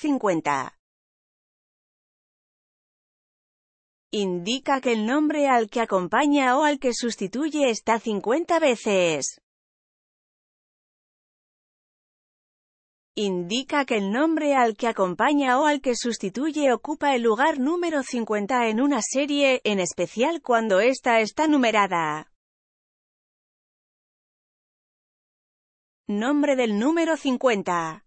50. Indica que el nombre al que acompaña o al que sustituye está 50 veces. indica que el nombre al que acompaña o al que sustituye ocupa el lugar número 50 en una serie, en especial cuando ésta está numerada. Nombre del número 50